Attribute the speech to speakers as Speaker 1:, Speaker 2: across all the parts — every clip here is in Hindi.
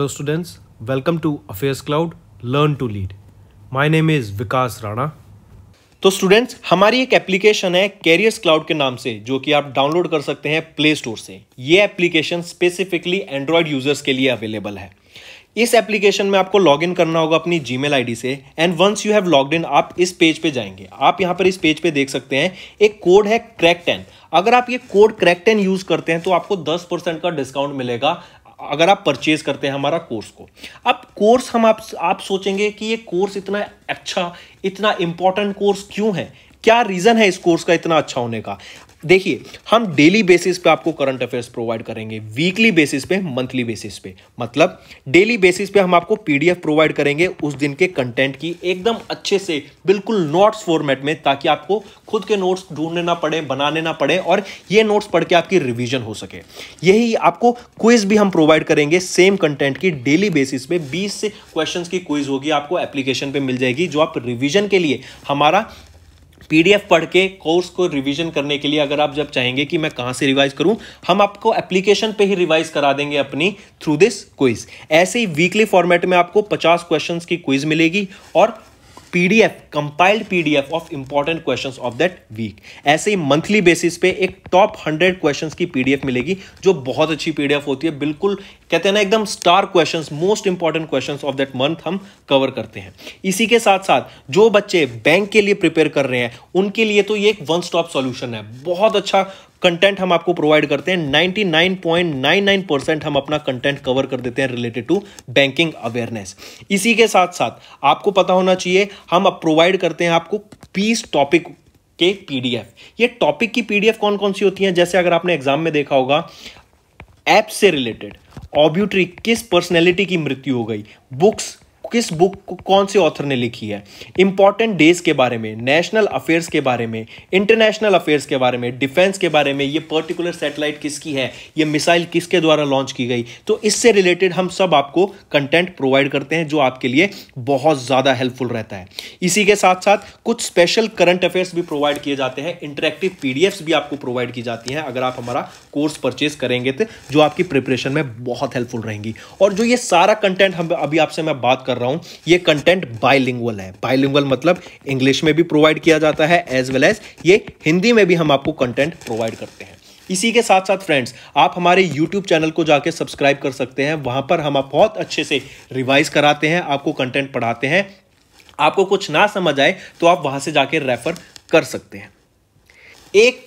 Speaker 1: hello students welcome to Affairs Cloud learn to lead my name is Vikas Rana तो स्टूडेंट्स हमारी एक एप्लीकेशन है कैरियर्स क्लाउड के नाम से जो कि आप डाउनलोड कर सकते हैं प्ले स्टोर से ये एप्लीकेशन स्पेसिफिकली एंड्रॉयड यूजर्स के लिए अवेलेबल है इस एप्लीकेशन में आपको लॉग इन करना होगा अपनी जी मेल से and once you have log in आप इस पेज पे जाएंगे आप यहाँ पर इस पेज पे देख सकते हैं एक कोड है क्रैक टेन अगर आप ये कोड क्रैक टेन यूज करते हैं तो आपको 10 का डिस्काउंट मिलेगा अगर आप परचेज करते हैं हमारा कोर्स को अब कोर्स हम आप आप सोचेंगे कि ये कोर्स इतना अच्छा इतना इंपॉर्टेंट कोर्स क्यों है क्या रीज़न है इस कोर्स का इतना अच्छा होने का देखिए हम डेली बेसिस पे आपको करंट अफेयर्स प्रोवाइड करेंगे वीकली बेसिस पे मंथली बेसिस पे मतलब डेली बेसिस पे हम आपको पीडीएफ प्रोवाइड करेंगे उस दिन के कंटेंट की एकदम अच्छे से बिल्कुल नोट्स फॉर्मेट में ताकि आपको खुद के नोट्स ढूंढने ना पड़े बनाने ना पड़े और ये नोट्स पढ़ के आपकी रिविजन हो सके यही आपको क्विज भी हम प्रोवाइड करेंगे सेम कंटेंट की डेली बेसिस पे बीस से क्वेश्चन की क्विज होगी आपको एप्लीकेशन पर मिल जाएगी जो आप रिविजन के लिए हमारा पीडीएफ पढ़ के कोर्स को रिवीजन करने के लिए अगर आप जब चाहेंगे कि मैं कहाँ से रिवाइज करूँ हम आपको एप्लीकेशन पे ही रिवाइज करा देंगे अपनी थ्रू दिस क्विज ऐसे ही वीकली फॉर्मेट में आपको 50 क्वेश्चंस की क्विज मिलेगी और PDF compiled PDF of important questions of that week ऐसे ही मंथली बेसिस पे एक टॉप हंड्रेड क्वेश्चंस की पीडीएफ मिलेगी जो बहुत अच्छी पीडीएफ होती है बिल्कुल कहते हैं ना एकदम star questions most important questions of that month हम कवर करते हैं इसी के साथ साथ जो बच्चे बैंक के लिए प्रिपेयर कर रहे हैं उनके लिए तो ये एक वन स्टॉप सोल्यूशन है बहुत अच्छा कंटेंट हम आपको प्रोवाइड करते हैं 99.99 परसेंट हम अपना कंटेंट कवर कर देते हैं रिलेटेड टू बैंकिंग अवेयरनेस इसी के साथ साथ आपको पता होना चाहिए हम प्रोवाइड करते हैं आपको पीस टॉपिक के पीडीएफ ये टॉपिक की पीडीएफ कौन कौन सी होती है जैसे अगर आपने एग्जाम में देखा होगा ऐप से रिलेटेड ऑब्यूट्री किस पर्सनैलिटी की मृत्यु हो गई बुक्स किस बुक कौन से ऑथर ने लिखी है इंपॉर्टेंट डेज के बारे में नेशनल अफेयर्स के बारे में इंटरनेशनल अफेयर्स के बारे में डिफेंस के बारे में ये पर्टिकुलर सेटेलाइट किसकी है ये मिसाइल किसके द्वारा लॉन्च की गई तो इससे रिलेटेड हम सब आपको कंटेंट प्रोवाइड करते हैं जो आपके लिए बहुत ज़्यादा हेल्पफुल रहता है इसी के साथ साथ कुछ स्पेशल करंट अफेयर्स भी प्रोवाइड किए जाते हैं इंटरेक्टिव पी भी आपको प्रोवाइड की जाती हैं अगर आप हमारा कोर्स परचेज करेंगे तो जो आपकी प्रिपरेशन में बहुत हेल्पफुल रहेंगी और जो ये सारा कंटेंट हम अभी आपसे मैं बात कर रहा हूं ये कंटेंट बाइलिंगुअल है बाइलिंगुअल मतलब इंग्लिश में भी प्रोवाइड किया जाता है एज वेल एज ये हिंदी में भी हम आपको कंटेंट प्रोवाइड करते हैं इसी के साथ साथ फ्रेंड्स आप हमारे यूट्यूब चैनल को जाके सब्सक्राइब कर सकते हैं वहां पर हम आप बहुत अच्छे से रिवाइज कराते हैं आपको कंटेंट पढ़ाते हैं आपको कुछ ना समझ आए तो आप वहां से जाके रेफर कर सकते हैं एक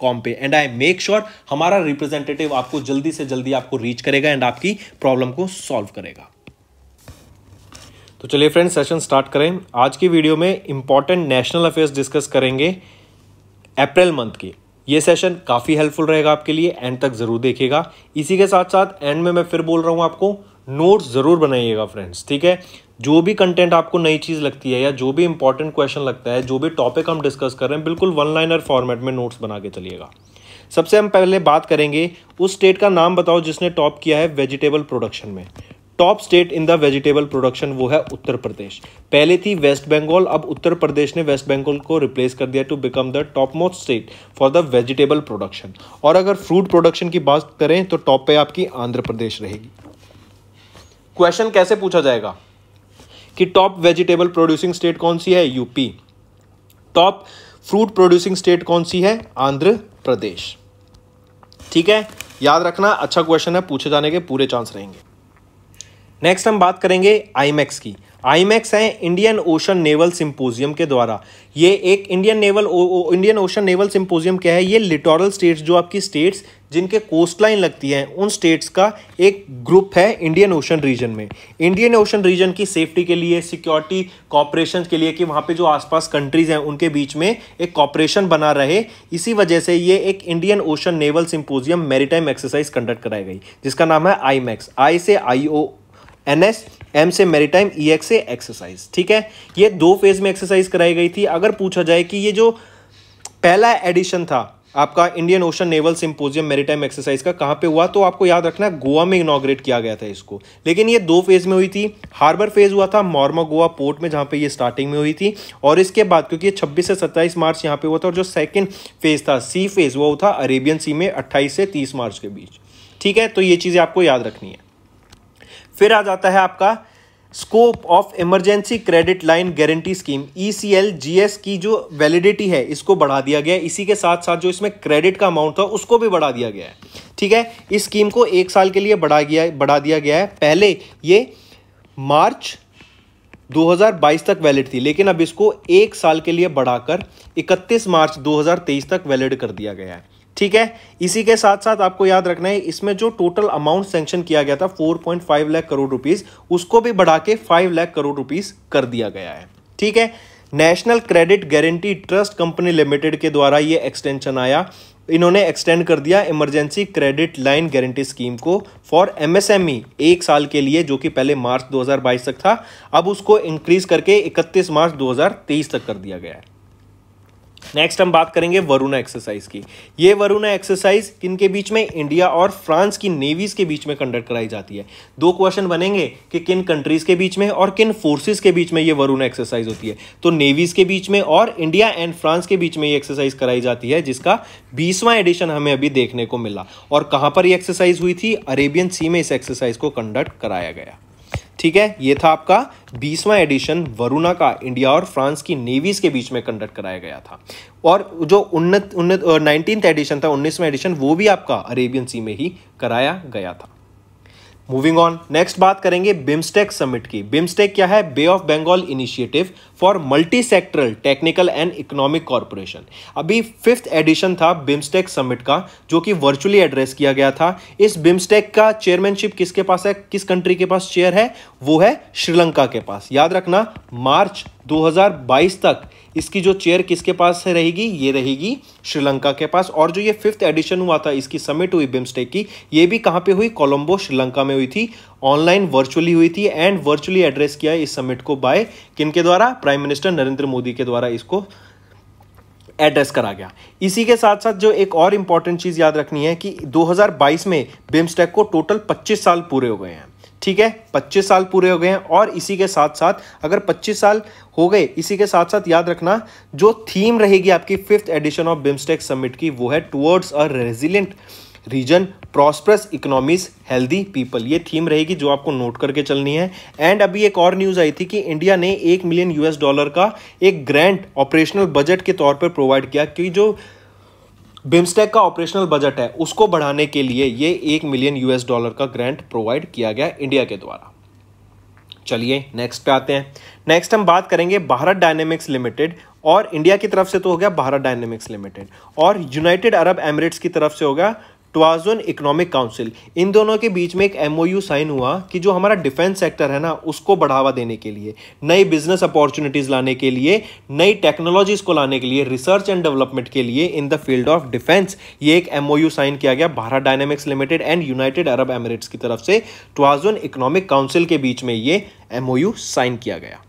Speaker 1: कॉम पे एंड आई मेक श्योर हमारा रिप्रेजेंटेटिव आपको जल्दी से जल्दी आपको रीच करेगा एंड आपकी प्रॉब्लम को सॉल्व करेगा तो चलिए फ्रेंड्स सेशन स्टार्ट करें आज की वीडियो में इंपॉर्टेंट नेशनल अफेयर्स डिस्कस करेंगे अप्रैल मंथ के ये सेशन काफ़ी हेल्पफुल रहेगा आपके लिए एंड तक ज़रूर देखिएगा इसी के साथ साथ एंड में मैं फिर बोल रहा हूँ आपको नोट्स ज़रूर बनाइएगा फ्रेंड्स ठीक है जो भी कंटेंट आपको नई चीज़ लगती है या जो भी इंपॉर्टेंट क्वेश्चन लगता है जो भी टॉपिक हम डिस्कस कर रहे हैं बिल्कुल वन लाइनर फॉर्मेट में नोट्स बना के चलिएगा सबसे हम पहले बात करेंगे उस स्टेट का नाम बताओ जिसने टॉप किया है वेजिटेबल प्रोडक्शन में top state in the vegetable production वो है उत्तर प्रदेश पहले थी वेस्ट बंगाल अब उत्तर प्रदेश ने वेस्ट बंगाल को रिप्लेस कर दिया to become the top most state for the vegetable production और अगर फ्रूट प्रोडक्शन की बात करें तो टॉप पे आपकी आंध्र प्रदेश रहेगी क्वेश्चन कैसे पूछा जाएगा कि टॉप वेजिटेबल प्रोड्यूसिंग स्टेट कौन सी है UP top fruit producing state कौन सी है आंध्र प्रदेश ठीक है याद रखना अच्छा क्वेश्चन है पूछे जाने के पूरे चांस रहेंगे नेक्स्ट हम बात करेंगे आईमैक्स की आईमैक्स है इंडियन ओशन नेवल सिंपोजियम के द्वारा ये एक Indian naval Indian ocean naval symposium क्या है ये लिटोरल स्टेट्स जो आपकी स्टेट्स जिनके कोस्ट लाइन लगती है उन स्टेट्स का एक ग्रुप है इंडियन ओशन रीजन में इंडियन ओशन रीजन की सेफ्टी के लिए सिक्योरिटी कॉपरेशन के लिए कि वहाँ पे जो आसपास कंट्रीज हैं उनके बीच में एक कॉपरेशन बना रहे इसी वजह से ये एक Indian ocean naval symposium maritime exercise conduct कराई गई जिसका नाम है आई मैक्स आई से I O N S M से मेरीटाइम ई एक्स से एक्सरसाइज ठीक है ये दो फेज में एक्सरसाइज कराई गई थी अगर पूछा जाए कि ये जो पहला एडिशन था आपका Indian ocean naval symposium maritime exercise का कहाँ पे हुआ तो आपको याद रखना गोवा में इनोग्रेट किया गया था इसको लेकिन ये दो फेज में हुई थी हार्बर फेज हुआ था मॉर्मा गोवा पोर्ट में जहाँ पे ये स्टार्टिंग में हुई थी और इसके बाद क्योंकि ये 26 से 27 मार्च यहाँ पे हुआ था और जो सेकेंड फेज था सी फेज वो था अरेबियन सी में अट्ठाईस से तीस मार्च के बीच ठीक है तो ये चीज़ें आपको याद रखनी है फिर आ जाता है आपका scope of emergency credit line guarantee scheme E C L G S की जो वैलिडिटी है इसको बढ़ा दिया गया इसी के साथ साथ जो इसमें क्रेडिट का अमाउंट था उसको भी बढ़ा दिया गया है ठीक है इस स्कीम को एक साल के लिए बढ़ा गया बढ़ा दिया गया है पहले ये मार्च 2022 तक वैलिड थी लेकिन अब इसको एक साल के लिए बढ़ाकर 31 मार्च 2023 तक वैलिड कर दिया गया है ठीक है इसी के साथ साथ आपको याद रखना है इसमें जो टोटल अमाउंट सेंक्शन किया गया था 4.5 लाख करोड़ रुपीस उसको भी बढ़ा के 5 लाख करोड़ रुपीस कर दिया गया है ठीक है national credit guarantee trust company limited के द्वारा ये एक्सटेंशन आया इन्होंने एक्सटेंड कर दिया emergency credit line guarantee scheme को फॉर एमएसएमई e एक साल के लिए जो कि पहले मार्च 2022 तक था अब उसको इंक्रीज करके 31 मार्च 2023 तक कर दिया गया है नेक्स्ट हम बात करेंगे वरुणा एक्सरसाइज की ये वरुणा एक्सरसाइज किनके बीच में इंडिया और फ्रांस की नेवीज के बीच में कंडक्ट कराई जाती है दो क्वेश्चन बनेंगे कि किन कंट्रीज के बीच में और किन फोर्सेज के बीच में ये वरुणा एक्सरसाइज होती है तो नेवीज के बीच में और इंडिया एंड फ्रांस के बीच में ये एक्सरसाइज कराई जाती है जिसका बीसवां एडिशन हमें अभी देखने को मिला और कहाँ पर यह एक्सरसाइज हुई थी अरेबियन सी में इस एक्सरसाइज को कंडक्ट कराया गया ठीक है ये था आपका बीसवां एडिशन वरुणा का इंडिया और फ्रांस की नेवीज के बीच में कंडक्ट कराया गया था और जो उन्नत उन्नत नाइनटीन्थ एडिशन था उन्नीसवां एडिशन वो भी आपका अरेबियन सी में ही कराया गया था मूविंग ऑन नेक्स्ट बात करेंगे बिम्स्टेक समिट की बिम्स्टेक क्या है bay of Bengal initiative for multi sectoral technical and economic corporation अभी फिफ्थ एडिशन था बिम्स्टेक समिट का जो कि वर्चुअली एड्रेस किया गया था इस बिम्स्टेक का चेयरमैनशिप किसके पास है किस कंट्री के पास चेयर है वो है श्रीलंका के पास याद रखना मार्च 2022 तक इसकी जो चेयर किसके पास रहेगी ये रहेगी श्रीलंका के पास और जो ये फिफ्थ एडिशन हुआ था इसकी समिट हुई बिम्स्टेक की ये भी कहाँ पे हुई कोलंबो श्रीलंका में हुई थी ऑनलाइन वर्चुअली हुई थी एंड वर्चुअली एड्रेस किया इस समिट को बाय किन के द्वारा प्राइम मिनिस्टर नरेंद्र मोदी के द्वारा इसको एड्रेस करा गया इसी के साथ साथ जो एक और इम्पॉर्टेंट चीज़ याद रखनी है कि 2022 में बिम्स्टेक को टोटल 25 साल पूरे हो गए हैं ठीक है पच्चीस साल पूरे हो गए हैं और इसी के साथ साथ अगर पच्चीस साल हो गए इसी के साथ साथ याद रखना जो थीम रहेगी आपकी fifth edition of BIMSTEC summit की वो है towards a resilient region prosperous economies healthy people ये थीम रहेगी जो आपको नोट करके चलनी है एंड अभी एक और न्यूज़ आई थी कि इंडिया ने एक मिलियन यूएस डॉलर का एक ग्रैंड ऑपरेशनल बजट के तौर पर प्रोवाइड किया क्योंकि जो बिम्स्टेक का ऑपरेशनल बजट है उसको बढ़ाने के लिए ये एक मिलियन यूएस डॉलर का ग्रांट प्रोवाइड किया गया इंडिया के द्वारा चलिए नेक्स्ट पे आते हैं नेक्स्ट हम बात करेंगे भारत डायनेमिक्स लिमिटेड और इंडिया की तरफ से तो हो गया भारत डायनेमिक्स लिमिटेड और यूनाइटेड अरब एमिरेट्स की तरफ से हो गया ट्वाजन इकोनॉमिक काउंसिल इन दोनों के बीच में एक एमओयू साइन हुआ कि जो हमारा डिफेंस सेक्टर है ना उसको बढ़ावा देने के लिए नई बिजनेस अपॉर्चुनिटीज लाने के लिए नई टेक्नोलॉजीज को लाने के लिए रिसर्च एंड डेवलपमेंट के लिए in the field of defence ये एक एमओयू साइन किया गया Bharat Dynamics Limited and United Arab Emirates की तरफ से ट्वाजन इकोनॉमिक काउंसिल के बीच में ये एमओयू साइन किया गया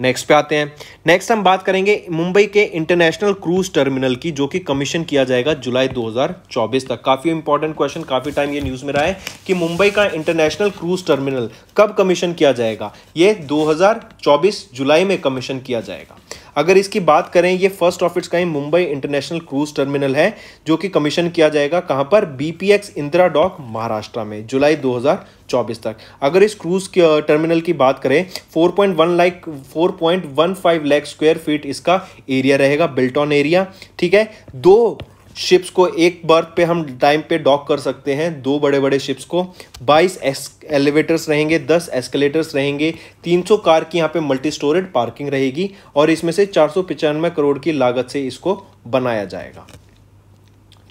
Speaker 1: नेक्स्ट पे आते हैं नेक्स्ट हम बात करेंगे मुंबई के इंटरनेशनल क्रूज टर्मिनल की जो कि कमीशन किया जाएगा जुलाई 2024 तक काफ़ी इंपॉर्टेंट क्वेश्चन काफ़ी टाइम ये न्यूज़ में रहा है कि मुंबई का इंटरनेशनल क्रूज टर्मिनल कब कमीशन किया जाएगा ये 2024 जुलाई में कमीशन किया जाएगा अगर इसकी बात करें ये first of its kind Mumbai international cruise terminal है जो कि कमीशन किया जाएगा कहां पर बीपीएक्स इंदिरा डॉक महाराष्ट्र में जुलाई 2024 तक अगर इस क्रूज टर्मिनल की बात करें 4.1 लाख 4.15 लाख स्क्वायर फीट इसका एरिया रहेगा बिल्टॉन एरिया ठीक है दो शिप्स को एक बर्थ पे हम टाइम पे डॉक कर सकते हैं दो बड़े बड़े शिप्स को 22 एलिवेटर्स रहेंगे 10 एस्केलेटर्स रहेंगे 300 कार की यहाँ पे मल्टी स्टोरेड पार्किंग रहेगी और इसमें से चार करोड़ की लागत से इसको बनाया जाएगा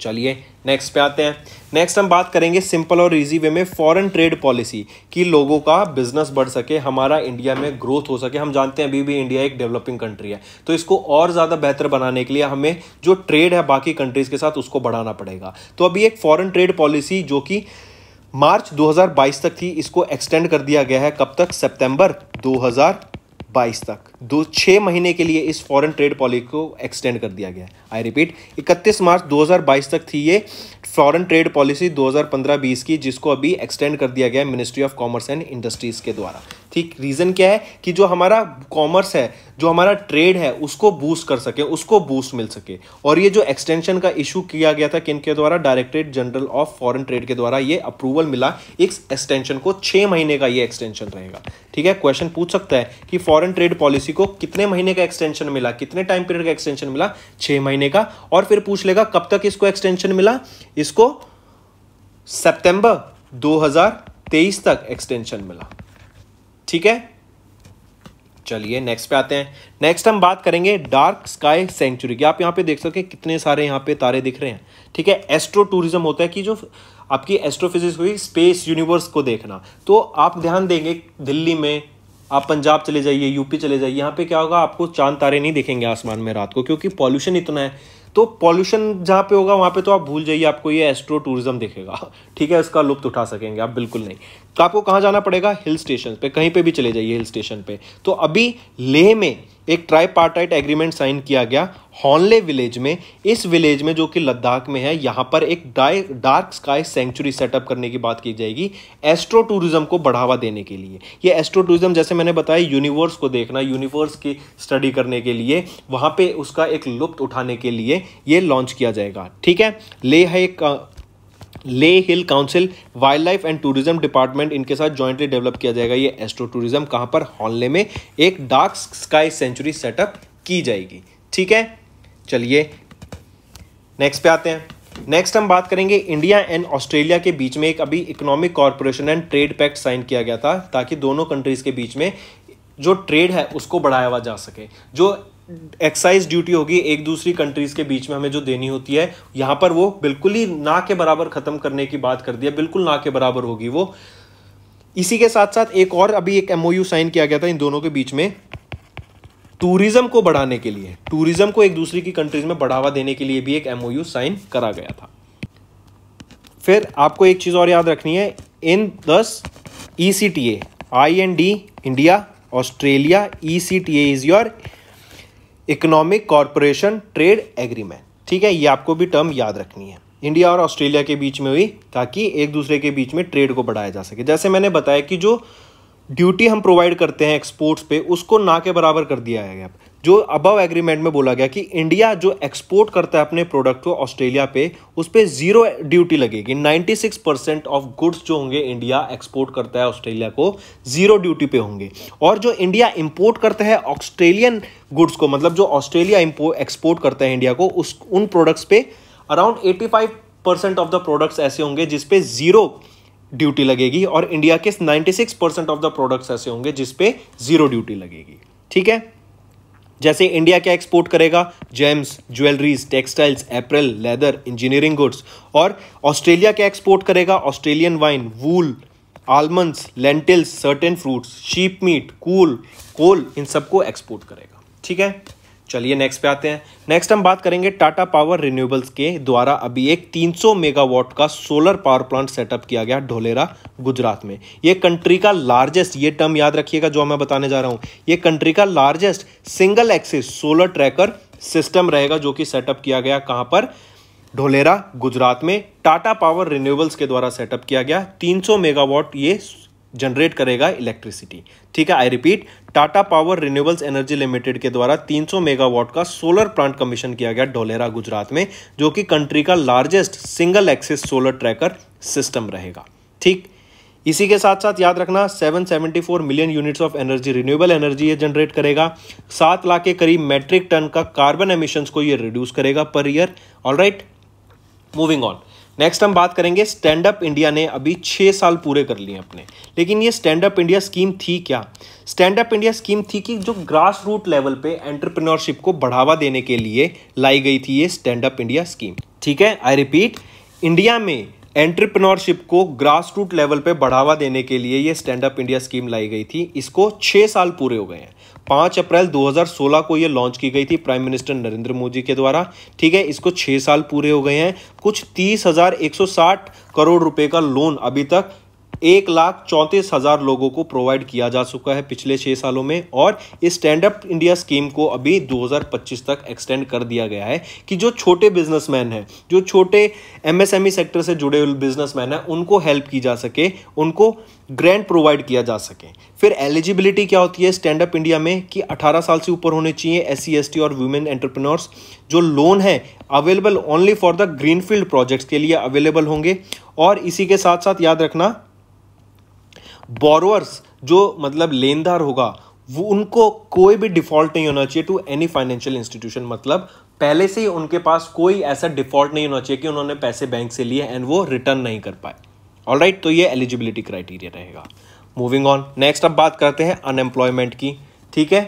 Speaker 1: चलिए नेक्स्ट पे आते हैं नेक्स्ट हम बात करेंगे सिंपल और इजी वे में फॉरेन ट्रेड पॉलिसी कि लोगों का बिजनेस बढ़ सके हमारा इंडिया में ग्रोथ हो सके हम जानते हैं अभी भी इंडिया एक डेवलपिंग कंट्री है तो इसको और ज़्यादा बेहतर बनाने के लिए हमें जो ट्रेड है बाकी कंट्रीज़ के साथ उसको बढ़ाना पड़ेगा तो अभी एक फॉरेन ट्रेड पॉलिसी जो कि मार्च 2022 तक थी इसको एक्सटेंड कर दिया गया है कब तक सितंबर 2022 तक दो छः महीने के लिए इस फॉरेन ट्रेड पॉलिसी को एक्सटेंड कर दिया गया आई रिपीट 31 मार्च 2022 तक थी ये फॉरेन ट्रेड पॉलिसी 2015-20 की जिसको अभी एक्सटेंड कर दिया गया है ministry of commerce and industries के द्वारा ठीक रीज़न क्या है कि जो हमारा कॉमर्स है जो हमारा ट्रेड है उसको बूस्ट कर सके उसको बूस्ट मिल सके और ये जो एक्सटेंशन का इशू किया गया था किन के द्वारा directorate general of foreign trade के द्वारा ये अप्रूवल मिला इस एक्सटेंशन को छः महीने का ये एक्सटेंशन रहेगा ठीक है क्वेश्चन पूछ सकता है कि फॉरन ट्रेड पॉलिसी को कितने महीने का एक्सटेंशन मिला कितने टाइम पीरियड का एक्सटेंशन मिला छः महीने का और फिर पूछ लेगा कब तक इसको एक्सटेंशन मिला इसको सितंबर 2023 तक एक्सटेंशन मिला ठीक है चलिए नेक्स्ट पे आते हैं नेक्स्ट हम बात करेंगे डार्क स्काई सेंचुरी की आप यहां पे देख सकते हैं कितने सारे यहां पे तारे दिख रहे हैं ठीक है एस्ट्रो टूरिज्म होता है कि जो आपकी एस्ट्रोफिजिक्स हुई स्पेस यूनिवर्स को देखना तो आप ध्यान देंगे दिल्ली में आप पंजाब चले जाइए यूपी चले जाइए यहाँ पे क्या होगा आपको चांद तारे नहीं देखेंगे आसमान में रात को क्योंकि पॉल्यूशन इतना है तो पॉल्यूशन जहाँ पे होगा वहाँ पे तो आप भूल जाइए आपको ये एस्ट्रो टूरिज्म दिखेगा ठीक है इसका लुप्त उठा सकेंगे आप बिल्कुल नहीं तो आपको कहाँ जाना पड़ेगा हिल स्टेशन पे कहीं पे भी चले जाइए हिल स्टेशन पे तो अभी लेह में एक ट्राई पार्टाइट एग्रीमेंट साइन किया गया हॉनले विलेज में इस विलेज में जो कि लद्दाख में है यहाँ पर एक डाई डार्क स्काई सेंचुरी सेटअप करने की बात की जाएगी एस्ट्रो टूरिज्म को बढ़ावा देने के लिए ये एस्ट्रो टूरिज्म जैसे मैंने बताया यूनिवर्स को देखना यूनिवर्स की स्टडी करने के लिए वहाँ पे उसका एक लुप्त उठाने के लिए ये लॉन्च किया जाएगा ठीक है ले है एक Leh hill council wildlife and tourism department इनके साथ जॉइंटली डेवलप किया जाएगा ये एस्ट्रो टूरिज्म कहाँ पर हॉनले में एक डार्क स्काई सेंचुरी सेटअप की जाएगी ठीक है चलिए नेक्स्ट पे आते हैं नेक्स्ट हम बात करेंगे इंडिया एंड ऑस्ट्रेलिया के बीच में एक अभी economic corporation and trade pact sign किया गया था ताकि दोनों कंट्रीज़ के बीच में जो ट्रेड है उसको बढ़ाया जा सके जो एक्साइज ड्यूटी होगी एक दूसरी कंट्रीज के बीच में हमें जो देनी होती है यहां पर वो बिल्कुल ही ना के बराबर खत्म करने की बात कर दिया बिल्कुल ना के बराबर होगी वो इसी के साथ साथ एक और अभी एक एमओयू साइन किया गया था इन दोनों के बीच में टूरिज्म को बढ़ाने के लिए टूरिज्म को एक दूसरे की कंट्रीज में बढ़ावा देने के लिए भी एक एमओयू साइन करा गया था फिर आपको एक चीज़ और याद रखनी है इन दस E C T A I N D India Australia E C T A is your economic corporation trade agreement ठीक है ये आपको भी टर्म याद रखनी है इंडिया और ऑस्ट्रेलिया के बीच में हुई ताकि एक दूसरे के बीच में ट्रेड को बढ़ाया जा सके जैसे मैंने बताया कि जो ड्यूटी हम प्रोवाइड करते हैं एक्सपोर्ट्स पे उसको ना के बराबर कर दिया गया जो अबव एग्रीमेंट में बोला गया कि इंडिया जो एक्सपोर्ट करता है अपने प्रोडक्ट को ऑस्ट्रेलिया पे उस पर जीरो ड्यूटी लगेगी 96 परसेंट ऑफ गुड्स जो होंगे इंडिया एक्सपोर्ट करता है ऑस्ट्रेलिया को जीरो ड्यूटी पे होंगे और जो इंडिया इंपोर्ट करता है ऑस्ट्रेलियन गुड्स को मतलब जो ऑस्ट्रेलिया एक्सपोर्ट करता है इंडिया को उस उन प्रोडक्ट्स पे around eighty five percent of the products ऐसे होंगे जिसपे जीरो ड्यूटी लगेगी और इंडिया के ninety percent of the products ऐसे होंगे जिसपे जीरो ड्यूटी लगेगी ठीक है जैसे इंडिया क्या एक्सपोर्ट करेगा gems jewelleries textiles apparel leather engineering goods और ऑस्ट्रेलिया क्या एक्सपोर्ट करेगा Australian wine wool almonds lentils certain fruits sheep meat cool coal इन सबको एक्सपोर्ट करेगा ठीक है चलिए नेक्स्ट पे आते हैं नेक्स्ट हम बात करेंगे टाटा पावर रिन्यूएबल्स के द्वारा अभी एक 300 मेगावाट का सोलर पावर प्लांट सेटअप किया गया ढोलेरा गुजरात में ये कंट्री का लार्जेस्ट ये टर्म याद रखिएगा जो मैं बताने जा रहा हूँ ये कंट्री का largest single axis solar tracker system रहेगा जो कि सेटअप किया गया कहाँ पर ढोलेरा गुजरात में टाटा पावर रिन्यूएबल्स के द्वारा सेटअप किया गया 300 मेगावाट ये जनरेट करेगा इलेक्ट्रिसिटी ठीक है I repeat Tata power renewables energy limited के द्वारा 300 मेगावाट का सोलर प्लांट कमीशन किया गया डोलेरा गुजरात में जो कि कंट्री का largest single axis solar tracker system रहेगा ठीक इसी के साथ साथ याद रखना 774 million units of energy renewable energy ये जनरेट करेगा सात लाख के करीब मैट्रिक टन का कार्बन एमिशंस को ये रिड्यूस करेगा per year all right moving on next हम बात करेंगे स्टैंड अप इंडिया ने अभी छः साल पूरे कर लिए अपने लेकिन ये स्टैंड अप इंडिया स्कीम थी क्या स्टैंड अप इंडिया स्कीम थी कि जो ग्रास रूट लेवल पे एंटरप्रेन्योरशिप को बढ़ावा देने के लिए लाई गई थी ये स्टैंड अप इंडिया स्कीम ठीक है आई रिपीट इंडिया में एंटरप्रेन्योरशिप को ग्रास रूट लेवल पर बढ़ावा देने के लिए ये स्टैंड अप इंडिया स्कीम लाई गई थी इसको छः साल पूरे हो गए हैं पाँच अप्रैल 2016 को ये लॉन्च की गई थी प्राइम मिनिस्टर नरेंद्र मोदी के द्वारा ठीक है इसको छः साल पूरे हो गए हैं कुछ तीस करोड़ रुपए का लोन अभी तक एक लाख चौंतीस हज़ार लोगों को प्रोवाइड किया जा चुका है पिछले छः सालों में और इस स्टैंड अप इंडिया स्कीम को अभी 2025 तक एक्सटेंड कर दिया गया है कि जो छोटे बिजनेसमैन हैं जो छोटे एमएसएमई सेक्टर e से जुड़े हुए बिजनेसमैन हैं उनको हेल्प की जा सके उनको ग्रांट प्रोवाइड किया जा सके फिर एलिजिबिलिटी क्या होती है स्टैंड अप इंडिया में कि 18 साल से ऊपर होने चाहिए एस सी और वुमेन एंटरप्रेन्योर्स जो लोन है available only for the greenfield projects के लिए अवेलेबल होंगे और इसी के साथ साथ याद रखना बोरोअर्स जो मतलब लेनदार होगा वो उनको कोई भी डिफॉल्ट नहीं होना चाहिए टू एनी फाइनेंशियल इंस्टीट्यूशन मतलब पहले से ही उनके पास कोई ऐसा डिफॉल्ट नहीं होना चाहिए कि उन्होंने पैसे बैंक से लिए एंड वो रिटर्न नहीं कर पाए ऑल right, तो ये एलिजिबिलिटी क्राइटेरिया रहेगा मूविंग ऑन नेक्स्ट अब बात करते हैं अनएम्प्लॉयमेंट की ठीक है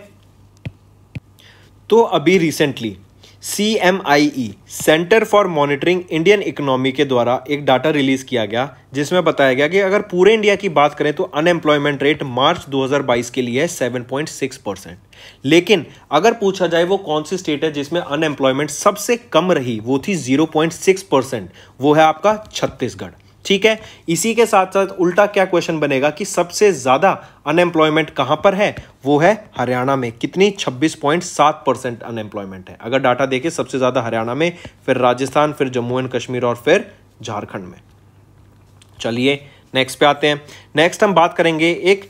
Speaker 1: तो अभी recently C M I E centre for monitoring Indian economy के द्वारा एक डाटा रिलीज़ किया गया जिसमें बताया गया कि अगर पूरे इंडिया की बात करें तो अनएम्प्लॉयमेंट रेट मार्च 2022 के लिए है 7.6 परसेंट लेकिन अगर पूछा जाए वो कौन सी स्टेट है जिसमें अनएम्प्लॉयमेंट सबसे कम रही वो थी 0.6 परसेंट वो है आपका छत्तीसगढ़ ठीक है इसी के साथ साथ उल्टा क्या क्वेश्चन बनेगा कि सबसे ज़्यादा अनएम्प्लॉयमेंट कहां पर है वो है हरियाणा में कितनी 26.7 परसेंट अनएम्प्लॉयमेंट है अगर डाटा देखें सबसे ज़्यादा हरियाणा में फिर राजस्थान फिर जम्मू एंड कश्मीर और फिर झारखंड में चलिए नेक्स्ट पे आते हैं नेक्स्ट हम बात करेंगे एक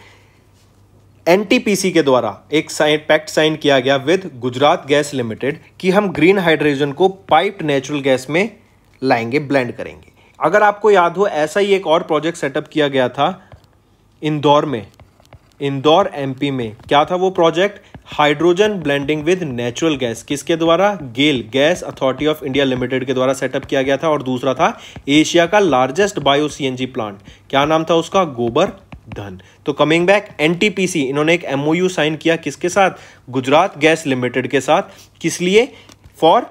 Speaker 1: एनटीपीसी के द्वारा एक साइन पैक्ट साइन किया गया विद गुजरात गैस लिमिटेड कि हम ग्रीन हाइड्रोजन को पाइप्ड नेचुरल गैस में लाएंगे ब्लेंड करेंगे अगर आपको याद हो ऐसा ही एक और प्रोजेक्ट सेटअप किया गया था इंदौर में इंदौर एमपी में क्या था वो project hydrogen blending with natural gas किसके द्वारा GAIL gas authority of India limited के द्वारा सेटअप किया गया था और दूसरा था एशिया का लार्जेस्ट बायो सीएनजी प्लांट क्या नाम था उसका गोबर धन तो कमिंग बैक एनटीपीसी इन्होंने एक एमओयू साइन किया किसके साथ गुजरात गैस लिमिटेड के साथ किस लिए for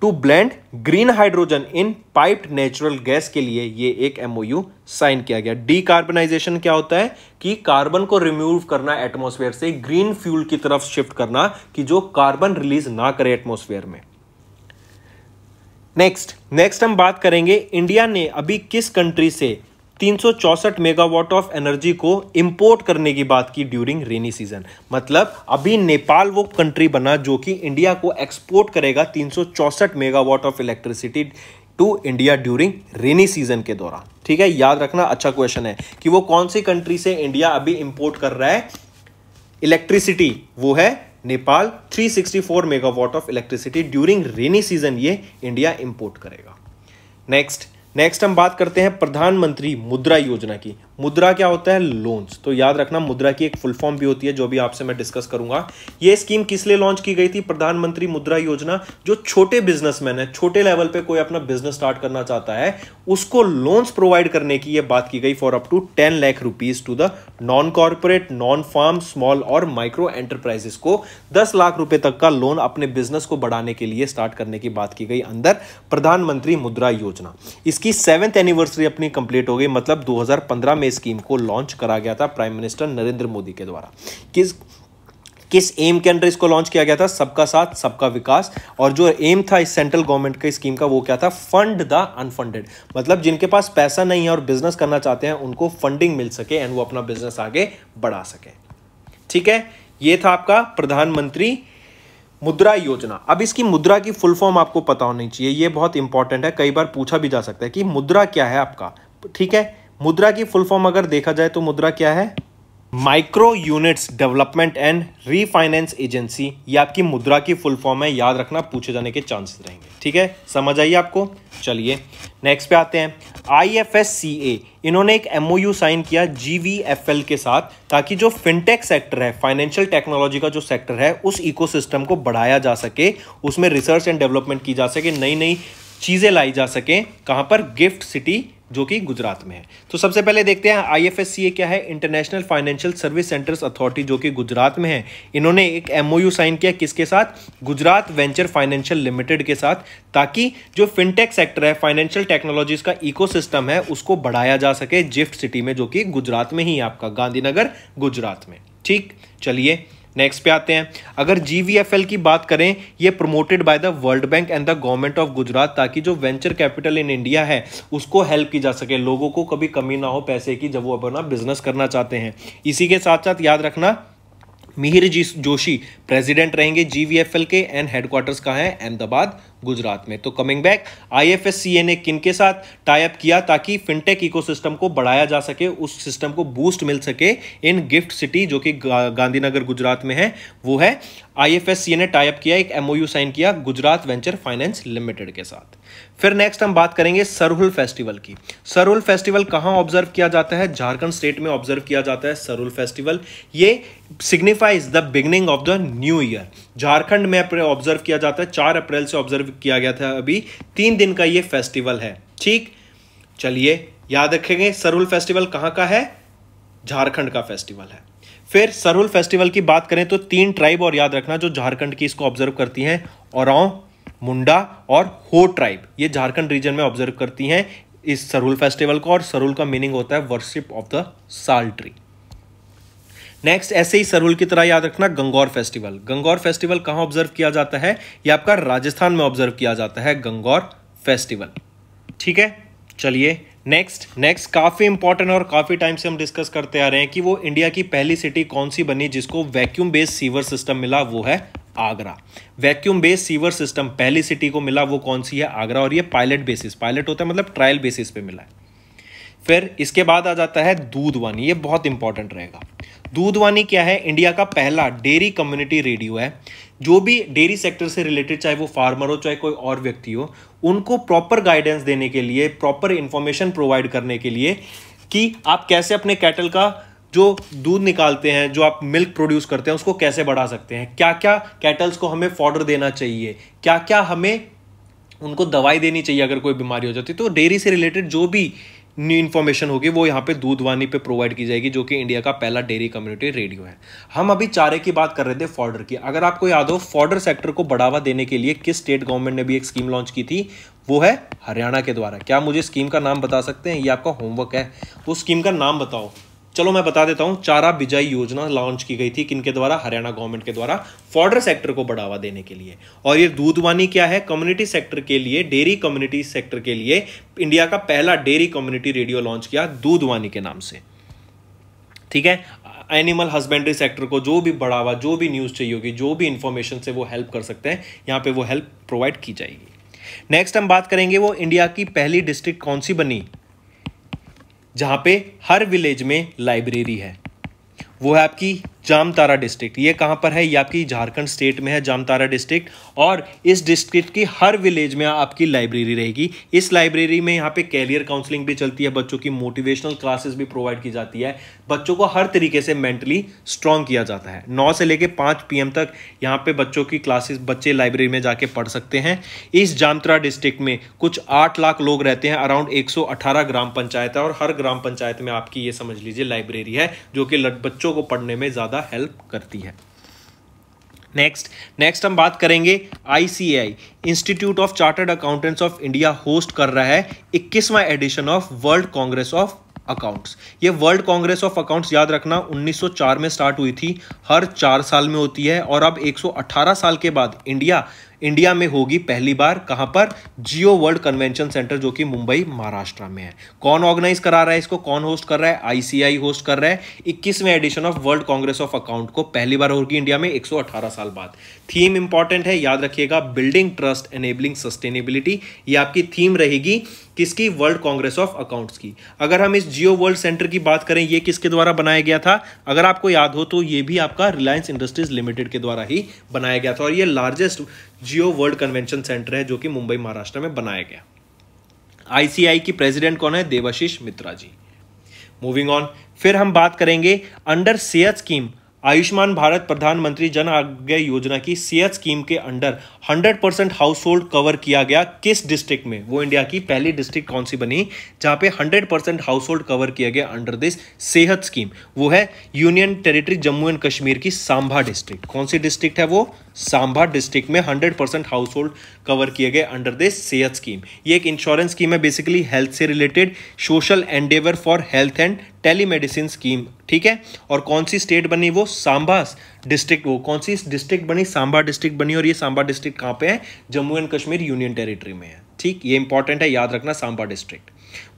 Speaker 1: to blend green hydrogen in piped natural gas के लिए ये एक एमओयू साइन किया गया डीकार्बनाइजेशन क्या होता है कि कार्बन को रिमूव करना एटमोसफेयर से ग्रीन फ्यूल की तरफ शिफ्ट करना कि जो कार्बन रिलीज ना करे एटमोसफेयर में नेक्स्ट नेक्स्ट हम बात करेंगे इंडिया ने अभी किस कंट्री से 364 मेगावाट ऑफ एनर्जी को इंपोर्ट करने की बात की ड्यूरिंग रेनी सीजन मतलब अभी नेपाल वो कंट्री बना जो कि इंडिया को एक्सपोर्ट करेगा 364 megawatt of electricity to India during rainy season के दौरान ठीक है याद रखना अच्छा क्वेश्चन है कि वो कौन सी कंट्री से इंडिया अभी इंपोर्ट कर रहा है इलेक्ट्रिसिटी वो है Nepal 364 megawatt of electricity during rainy season ये इंडिया इंपोर्ट करेगा नेक्स्ट नेक्स्ट हम बात करते हैं प्रधानमंत्री मुद्रा योजना की मुद्रा क्या होता है लोन्स तो याद रखना मुद्रा की एक फुल फॉर्म भी होती है जो भी आपसे मैं डिस्कस करूंगा ये स्कीम किस लिए लॉन्च की गई थी प्रधानमंत्री मुद्रा योजना जो छोटे बिजनेसमैन है छोटे लेवल पे कोई अपना बिजनेस स्टार्ट करना चाहता है उसको लोन्स प्रोवाइड करने की ये बात की गई for up to ten lakh rupees to the non corporate non farm small और माइक्रो एंटरप्राइजेस को दस लाख रुपए तक का लोन अपने बिजनेस को बढ़ाने के लिए स्टार्ट करने की बात की गई अंदर प्रधानमंत्री मुद्रा योजना इसकी सेवेंथ एनिवर्सरी अपनी कंप्लीट हो गई मतलब दो में में स्कीम को लॉन्च करा गया था प्राइम मिनिस्टर नरेंद्र मोदी के द्वारा किस किस एम के अंडर इसको लॉन्च किया गया था सबका साथ सबका विकास और जो एम था इस सेंट्रल गवर्नमेंट के स्कीम का वो क्या था फंड द अनफंडेड मतलब जिनके पास पैसा नहीं है और बिजनेस करना चाहते हैं उनको फंडिंग मिल सके एंड वो अपना बिजनेस आगे बढ़ा सके ठीक है ये था आपका प्रधानमंत्री मुद्रा योजना अब इसकी मुद्रा की फुल फॉर्म आपको पता होनी चाहिए ये बहुत इंपॉर्टेंट है कई बार पूछा भी जा सकता है कि मुद्रा क्या है आपका ठीक है मुद्रा की फुल फॉर्म अगर देखा जाए तो मुद्रा क्या है micro units development and refinance agency ये आपकी मुद्रा की फुल फॉर्म है याद रखना पूछे जाने के चांसेस रहेंगे ठीक है समझ आइए आपको चलिए नेक्स्ट पे आते हैं आई एफ एस सी ए इन्होंने एक एमओ यू साइन किया जी वी एफ एल के साथ ताकि जो फिनटेक सेक्टर है फाइनेंशियल टेक्नोलॉजी का जो सेक्टर है उस इको सिस्टम को बढ़ाया जा सके उसमें रिसर्च एंड डेवलपमेंट की जा सके नई नई चीज़ें लाई जा सकें कहाँ पर गिफ्ट सिटी जो कि गुजरात में है तो सबसे पहले देखते हैं आई क्या है international financial service centres authority जो कि गुजरात में है इन्होंने एक एमओयू साइन किया किसके साथ गुजरात वेंचर फाइनेंशियल लिमिटेड के साथ ताकि जो फिनटेक सेक्टर है फाइनेंशियल टेक्नोलॉजीज का इकोसिस्टम है उसको बढ़ाया जा सके जिफ्ट सिटी में जो कि गुजरात में ही आपका गांधीनगर गुजरात में ठीक चलिए नेक्स्ट पे आते हैं अगर जीवीएफएल की बात करें ये promoted by the world bank and the government of Gujarat ताकि जो वेंचर कैपिटल इन इंडिया है उसको हेल्प की जा सके लोगों को कभी कमी ना हो पैसे की जब वो अपना बिजनेस करना चाहते हैं इसी के साथ साथ याद रखना मिहिर जी जोशी प्रेसिडेंट रहेंगे जीवीएफएल के एंड हेडक्वार्टर्स का है अहमदाबाद गुजरात में तो कमिंग बैक ए ने किन के साथ टाइप किया ताकि फिनटेक इकोसिस्टम को बढ़ाया जा सके उस सिस्टम को बूस्ट मिल सके इन गिफ्ट सिटी जो कि गांधीनगर गुजरात में है वो है आईएफएससीए ने टाइप किया एक एमओयू साइन किया गुजरात वेंचर फाइनेंस लिमिटेड के साथ फिर नेक्स्ट हम बात करेंगे सरहुल फेस्टिवल की सरहुल फेस्टिवल कहाँ ऑब्जर्व किया जाता है झारखंड स्टेट में ऑब्जर्व किया जाता है सरहुल फेस्टिवल ये signifies the beginning of the new year Jharkhand में ऑब्जर्व किया जाता है चार अप्रैल से ऑब्जर्व किया गया था अभी तीन दिन का ये फेस्टिवल है ठीक चलिए याद रखेंगे सरुल फेस्टिवल कहाँ का है झारखंड का फेस्टिवल है फिर सरुल फेस्टिवल की बात करें तो तीन ट्राइब और याद रखना जो झारखंड की इसको ऑब्जर्व करती हैं औरव मुंडा और हो ट्राइब ये झारखंड रीजन में ऑब्जर्व करती हैं इस सरुल फेस्टिवल को और सरुल का मीनिंग होता है worship of the sal tree next ऐसे ही सरहुल की तरह याद रखना गंगौर फेस्टिवल गंगौर फेस्टिवल कहाँ ऑब्जर्व किया जाता है यह आपका राजस्थान में ऑब्जर्व किया जाता है गंगौर फेस्टिवल ठीक है चलिए नेक्स्ट नेक्स्ट काफ़ी इंपॉर्टेंट और काफ़ी टाइम से हम डिस्कस करते आ रहे हैं कि वो इंडिया की पहली सिटी कौन सी बनी जिसको वैक्यूम बेस्ड सीवर सिस्टम मिला वो है Agra vacuum based sewer system पहली सिटी को मिला वो कौन सी है आगरा और ये पायलट बेसिस पायलट होता है मतलब ट्रायल बेसिस पे मिला है फिर इसके बाद आ जाता है दूध वन ये बहुत इंपॉर्टेंट रहेगा दूधवानी क्या है इंडिया का पहला डेयरी कम्युनिटी रेडियो है जो भी डेयरी सेक्टर से रिलेटेड चाहे वो फार्मर हो चाहे कोई और व्यक्ति हो उनको प्रॉपर गाइडेंस देने के लिए प्रॉपर इंफॉर्मेशन प्रोवाइड करने के लिए कि आप कैसे अपने कैटल का जो दूध निकालते हैं जो आप मिल्क प्रोड्यूस करते हैं उसको कैसे बढ़ा सकते हैं क्या क्या कैटल्स को हमें फॉर्डर देना चाहिए क्या क्या हमें उनको दवाई देनी चाहिए अगर कोई बीमारी हो जाती है तो डेयरी से रिलेटेड जो भी न्यू इन्फॉर्मेशन होगी वो यहाँ पे दूधवानी पे प्रोवाइड की जाएगी जो कि इंडिया का पहला डेयरी कम्युनिटी रेडियो है हम अभी चारे की बात कर रहे थे फॉर्डर की अगर आपको याद हो फॉर्डर सेक्टर को बढ़ावा देने के लिए किस स्टेट गवर्नमेंट ने भी एक स्कीम लॉन्च की थी वो है हरियाणा के द्वारा क्या मुझे स्कीम का नाम बता सकते हैं ये आपका होमवर्क है उस तो स्कीम का नाम बताओ चलो मैं बता देता हूं चारा बिजाई योजना लॉन्च की गई थी किनके द्वारा हरियाणा गवर्नमेंट के द्वारा फॉर्डर सेक्टर को बढ़ावा देने के लिए और ये दूधवानी क्या है कम्युनिटी सेक्टर के लिए डेयरी कम्युनिटी सेक्टर के लिए इंडिया का पहला डेयरी कम्युनिटी रेडियो लॉन्च किया दूधवानी के नाम से ठीक है एनिमल हस्बेंड्री सेक्टर को जो भी बढ़ावा जो भी न्यूज़ चाहिए होगी जो भी इंफॉर्मेशन से वो हेल्प कर सकते हैं यहाँ पे वो हेल्प प्रोवाइड की जाएगी नेक्स्ट हम बात करेंगे वो इंडिया की पहली डिस्ट्रिक्ट कौन सी बनी जहाँ पे हर विलेज में लाइब्रेरी है वो है आपकी जामतारा डिस्ट्रिक्ट ये कहाँ पर है ये आपकी झारखंड स्टेट में है जामतारा डिस्ट्रिक्ट और इस डिस्ट्रिक्ट की हर विलेज में आपकी लाइब्रेरी रहेगी इस लाइब्रेरी में यहाँ पे कैरियर काउंसलिंग भी चलती है बच्चों की मोटिवेशनल क्लासेस भी प्रोवाइड की जाती है बच्चों को हर तरीके से मेंटली स्ट्रॉन्ग किया जाता है नौ से लेकर पाँच पी तक यहाँ पे बच्चों की क्लासेस बच्चे लाइब्रेरी में जाके पढ़ सकते हैं इस जामतारा डिस्ट्रिक्ट में कुछ आठ लाख लोग रहते हैं अराउंड एक ग्राम पंचायत है और हर ग्राम पंचायत में आपकी ये समझ लीजिए लाइब्रेरी है जो कि बच्चों को पढ़ने में ज़्यादा ज़्यादा हेल्प करती है नेक्स्ट नेक्स्ट हम बात करेंगे I institute of chartered accountants of India host कर रहा है इक्कीसवा edition of world congress of accounts ये वर्ल्ड कांग्रेस ऑफ अकाउंट्स याद रखना 1904 में स्टार्ट हुई थी हर चार साल में होती है और अब 118 साल के बाद इंडिया इंडिया में होगी पहली बार कहां पर जियो वर्ल्ड कन्वेंशन सेंटर जो कि मुंबई महाराष्ट्र में है कौन ऑर्गेनाइज करा रहा है इसको कौन होस्ट कर रहा है आईसीआई होस्ट कर रहा है इक्कीसवें edition of world congress of account को पहली बार होगी इंडिया में 118 साल बाद थीम इंपॉर्टेंट है याद रखिएगा बिल्डिंग ट्रस्ट एनेबलिंग सस्टेनेबिलिटी ये आपकी थीम रहेगी किसकी वर्ल्ड कांग्रेस ऑफ अकाउंट्स की अगर हम इस जियो वर्ल्ड सेंटर की बात करें ये किसके द्वारा बनाया गया था अगर आपको याद हो तो ये भी आपका रिलायंस इंडस्ट्रीज लिमिटेड के द्वारा ही बनाया गया था और ये largest Jio world convention centre है जो कि मुंबई महाराष्ट्र में बनाया गया आईसीआई की प्रेसिडेंट कौन है देवाशीष मित्रा जी मूविंग ऑन फिर हम बात करेंगे अंडर सेहत स्कीम आयुष्मान भारत प्रधानमंत्री जन आरोग्य योजना की सेहत स्कीम के under 100 percent household cover किया गया किस डिस्ट्रिक्ट में वो इंडिया की पहली डिस्ट्रिक्ट कौन सी बनी जहां पे 100 परसेंट हाउस होल्ड कवर किया गया अंडर दिस सेहत स्कीम वो है union territory Jammu and Kashmir की सांभा डिस्ट्रिक्ट कौन सी डिस्ट्रिक्ट है वो सांभा डिस्ट्रिक्ट में hundred percent household cover किए गए अंडर दिस सेहत स्कीम ये एक इंश्योरेंस स्कीम है बेसिकली हेल्थ से related social endeavour for health and telemedicine scheme ठीक है और कौन सी स्टेट बनी वो सांबा डिस्ट्रिक्ट वो कौन सी डिस्ट्रिक्ट बनी सांबा डिस्ट्रिक्ट बनी और ये सांबा डिस्ट्रिक्ट कहाँ पे है Jammu and Kashmir union territory में है ठीक ये इंपॉर्टेंट है याद रखना सांबा डिस्ट्रिक्ट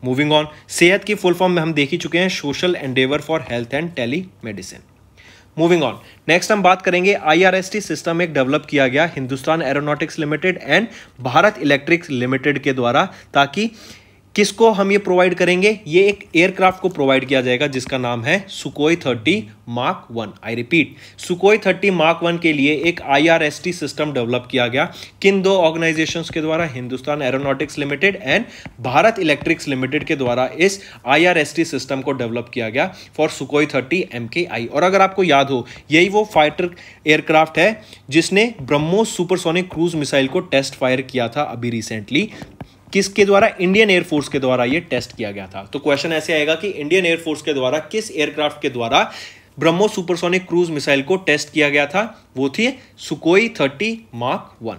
Speaker 1: मूविंग ऑन सेहत की फुल फॉर्म में हम देख ही चुके हैं social endeavour for health and telemedicine moving on next हम बात करेंगे आईआरएसटी सिस्टम एक डेवलप किया गया Hindustan aeronautics limited and Bharat electronics limited के द्वारा ताकि किसको हम ये प्रोवाइड करेंगे ये एक एयरक्राफ्ट को प्रोवाइड किया जाएगा जिसका नाम है Sukhoi thirty mark one I repeat Sukhoi thirty mark one के लिए एक आईआरएसटी सिस्टम डेवलप किया गया किन दो ऑर्गेनाइजेशन के द्वारा Hindustan aeronautics limited and Bharat electronics limited के द्वारा इस आई सिस्टम को डेवलप किया गया फॉर सुकोई थर्टी एम और अगर आपको याद हो यही वो फाइटर एयरक्राफ्ट है जिसने ब्रह्मोस सुपरसोनिक क्रूज मिसाइल को टेस्ट फायर किया था अभी रिसेंटली किसके द्वारा इंडियन एयरफोर्स के द्वारा यह टेस्ट किया गया था तो क्वेश्चन ऐसे आएगा कि इंडियन एयरफोर्स के द्वारा किस एयरक्राफ्ट के द्वारा ब्रह्मो सुपरसोनिक क्रूज मिसाइल को टेस्ट किया गया था वो थी Sukhoi thirty mark one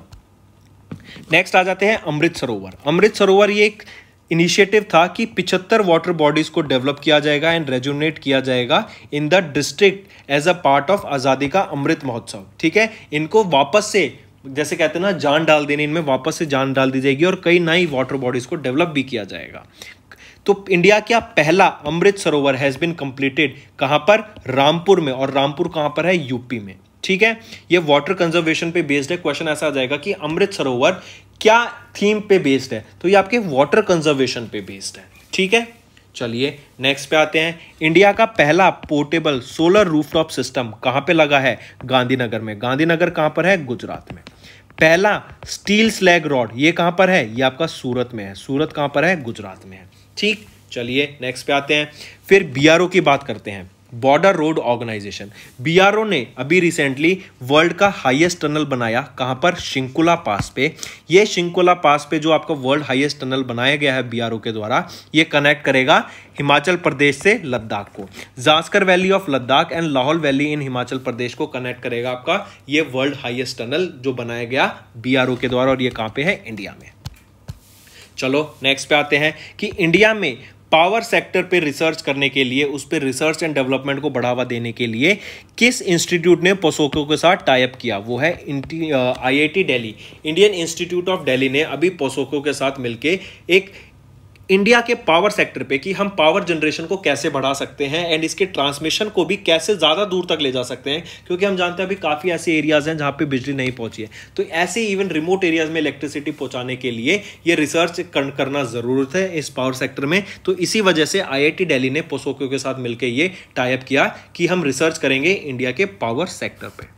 Speaker 1: next आ जाते हैं अमृत सरोवर अमृत सरोवर ये एक इनिशिएटिव था कि 75 वाटर बॉडीज को डेवलप किया जाएगा एंड रेजुनेट किया जाएगा in the district as a part of Azadi Ka अमृत महोत्सव ठीक है इनको वापस से जैसे कहते हैं ना जान डाल देनी इनमें वापस से जान डाल दी जाएगी और कई नई वाटर बॉडीज़ को डेवलप भी किया जाएगा तो इंडिया का पहला अमृत सरोवर हैज़ बिन कंप्लीटेड कहां पर रामपुर में और रामपुर कहां पर है यूपी में ठीक है ये वाटर कंजर्वेशन पे बेस्ड है क्वेश्चन ऐसा आ जाएगा कि अमृत सरोवर क्या थीम पे बेस्ड है तो ये आपके वाटर कंजर्वेशन पे बेस्ड है ठीक है चलिए नेक्स्ट पे आते हैं इंडिया का पहला पोर्टेबल सोलर रूफटॉप सिस्टम कहां पे लगा है गांधीनगर में गांधीनगर कहां पर है गुजरात में पहला स्टील स्लैग रॉड ये कहां पर है ये आपका सूरत में है सूरत कहां पर है गुजरात में है ठीक चलिए नेक्स्ट पे आते हैं फिर बीआरओ की बात करते हैं बॉर्डर रोड ऑर्गेनाइजेशन बी ने अभी रिसेंटली वर्ल्ड का हाईएस्ट टनल बनाया कहाँ पर शिंकुला पास पे ये शिंकुला पास पे जो आपका वर्ल्ड हाईएस्ट टनल बनाया गया है बी के द्वारा ये कनेक्ट करेगा हिमाचल प्रदेश से लद्दाख को Zanskar valley of Ladakh and Lahaul valley in Himachal Pradesh को कनेक्ट करेगा आपका ये वर्ल्ड हाइएस्ट टनल जो बनाया गया बी के द्वारा और ये कहाँ पे है इंडिया में चलो नेक्स्ट पे आते हैं कि इंडिया में पावर सेक्टर पे रिसर्च करने के लिए उस पर रिसर्च एंड डेवलपमेंट को बढ़ावा देने के लिए किस इंस्टीट्यूट ने पोसोको के साथ टाइप किया वो है IIT Delhi Indian institute of Delhi ने अभी पोसोको के साथ मिलकर एक इंडिया के पावर सेक्टर पे कि हम पावर जनरेशन को कैसे बढ़ा सकते हैं एंड इसके ट्रांसमिशन को भी कैसे ज़्यादा दूर तक ले जा सकते हैं क्योंकि हम जानते हैं अभी काफ़ी ऐसे एरियाज़ हैं जहाँ पे बिजली नहीं पहुँची है तो ऐसे इवन रिमोट एरियाज़ में इलेक्ट्रिसिटी पहुँचाने के लिए ये रिसर्च करना ज़रूरत है इस पावर सेक्टर में तो इसी वजह से आई आई ने पोसोको के साथ मिलकर ये टाइप किया कि हम रिसर्च करेंगे इंडिया के पावर सेक्टर पर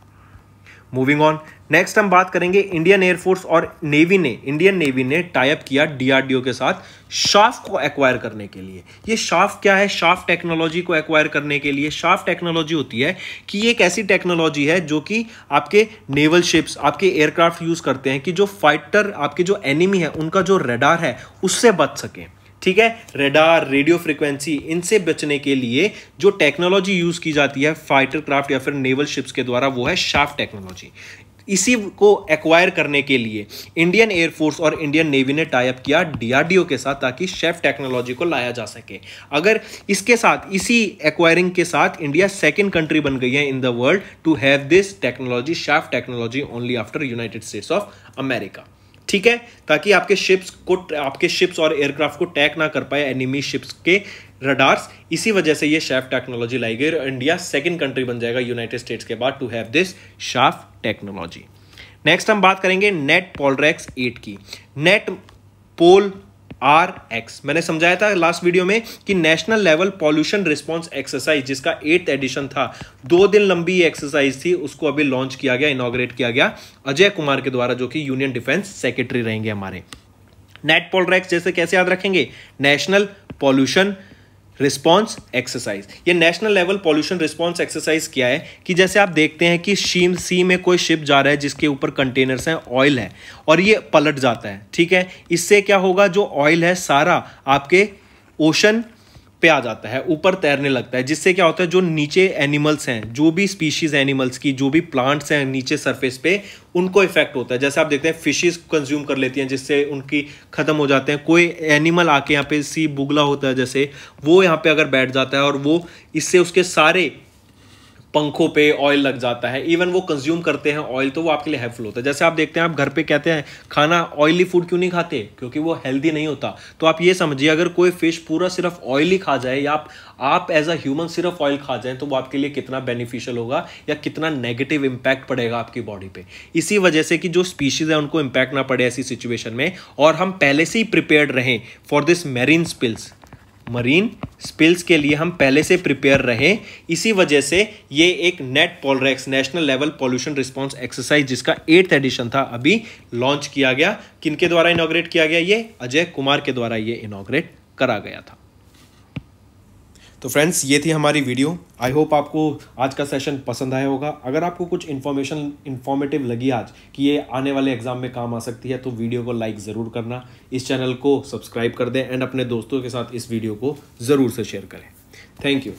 Speaker 1: मूविंग ऑन नेक्स्ट हम बात करेंगे इंडियन एयरफोर्स और नेवी ने इंडियन नेवी ने टाइप किया डीआरडीओ के साथ शाफ को एक्वायर करने के लिए ये शाफ क्या है शाफ टेक्नोलॉजी को एक्वायर करने के लिए शाफ टेक्नोलॉजी होती है कि ये एक ऐसी टेक्नोलॉजी है जो कि आपके नेवल शिप्स आपके एयरक्राफ्ट यूज़ करते हैं कि जो फाइटर आपके जो एनिमी है उनका जो रेडार है उससे बच सकें ठीक है रेडार रेडियो फ्रिक्वेंसी इनसे बचने के लिए जो टेक्नोलॉजी यूज की जाती है फाइटर क्राफ्ट या फिर नेवल शिप्स के द्वारा वो है शाफ्ट टेक्नोलॉजी इसी को एक्वायर करने के लिए इंडियन एयरफोर्स और इंडियन नेवी ने टाइप किया डीआरडीओ के साथ ताकि शेफ टेक्नोलॉजी को लाया जा सके अगर इसके साथ इसी एक्वायरिंग के साथ इंडिया सेकेंड कंट्री बन गई है in the world to have this technology chaff technology only after United States of America ठीक है ताकि आपके शिप्स को आपके शिप्स और एयरक्राफ्ट को टैक ना कर पाए एनिमी शिप्स के रडार्स इसी वजह से ये शेफ टेक्नोलॉजी लाई गई और इंडिया सेकेंड कंट्री बन जाएगा यूनाइटेड स्टेट्स के बाद to have this chaff technology next हम बात करेंगे नेट पोलरेक्स एट की नेट पोल आर एक्स मैंने समझाया था लास्ट वीडियो में कि national level pollution response exercise जिसका एट्थ एडिशन था दो दिन लंबी एक्सरसाइज थी उसको अभी लॉन्च किया गया इनोग्रेट किया गया अजय कुमार के द्वारा जो कि यूनियन डिफेंस सेक्रेटरी रहेंगे हमारे नेट पोलरैक्स जैसे कैसे याद रखेंगे नेशनल पॉल्यूशन रिस्पॉन्स एक्सरसाइज ये national level pollution response exercise क्या है कि जैसे आप देखते हैं कि शीम सी में कोई शिप जा रहा है जिसके ऊपर कंटेनर्स हैं ऑयल है और ये पलट जाता है ठीक है इससे क्या होगा जो ऑयल है सारा आपके ओशन पे आ जाता है ऊपर तैरने लगता है जिससे क्या होता है जो नीचे एनिमल्स हैं जो भी स्पीशीज़ एनिमल्स की जो भी प्लांट्स हैं नीचे सरफेस पे उनको इफेक्ट होता है जैसे आप देखते हैं फिशेस कंज्यूम कर लेती हैं जिससे उनकी ख़त्म हो जाते हैं कोई एनिमल आके यहाँ पे सी बुगला होता है जैसे वो यहाँ पे अगर बैठ जाता है और वो इससे उसके सारे पंखों पे ऑयल लग जाता है इवन वो कंज्यूम करते हैं ऑयल तो वो आपके लिए हेल्पफुल होता है जैसे आप देखते हैं आप घर पे कहते हैं खाना ऑयली फूड क्यों नहीं खाते क्योंकि वो हेल्दी नहीं होता तो आप ये समझिए अगर कोई फिश पूरा सिर्फ ऑयली खा जाए या आप एज अ ह्यूमन सिर्फ ऑयल खा जाए तो वो आपके लिए कितना बेनिफिशियल होगा या कितना नेगेटिव इंपैक्ट पड़ेगा आपकी बॉडी पे इसी वजह से कि जो स्पीशीज है उनको इंपैक्ट ना पड़े ऐसी सिचुएशन में और हम पहले से ही प्रिपेयर रहें for this marine spills marine spills के लिए हम पहले से प्रिपेयर रहे इसी वजह से ये एक NATPOLREX national level pollution response exercise जिसका एट्थ एडिशन था अभी लॉन्च किया गया किनके द्वारा इनोग्रेट किया गया ये अजय कुमार के द्वारा ये इनोग्रेट करा गया था तो फ्रेंड्स ये थी हमारी वीडियो आई होप आपको आज का सेशन पसंद आया होगा अगर आपको कुछ इन्फॉर्मेशन इन्फॉर्मेटिव लगी आज कि ये आने वाले एग्जाम में काम आ सकती है तो वीडियो को लाइक ज़रूर करना इस चैनल को सब्सक्राइब कर दें एंड अपने दोस्तों के साथ इस वीडियो को ज़रूर से शेयर करें थैंक यू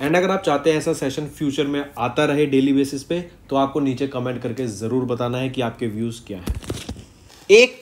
Speaker 1: एंड अगर आप चाहते हैं ऐसा सेशन फ्यूचर में आता रहे डेली बेसिस पे तो आपको नीचे कमेंट करके ज़रूर बताना है कि आपके व्यूज़ क्या हैं एक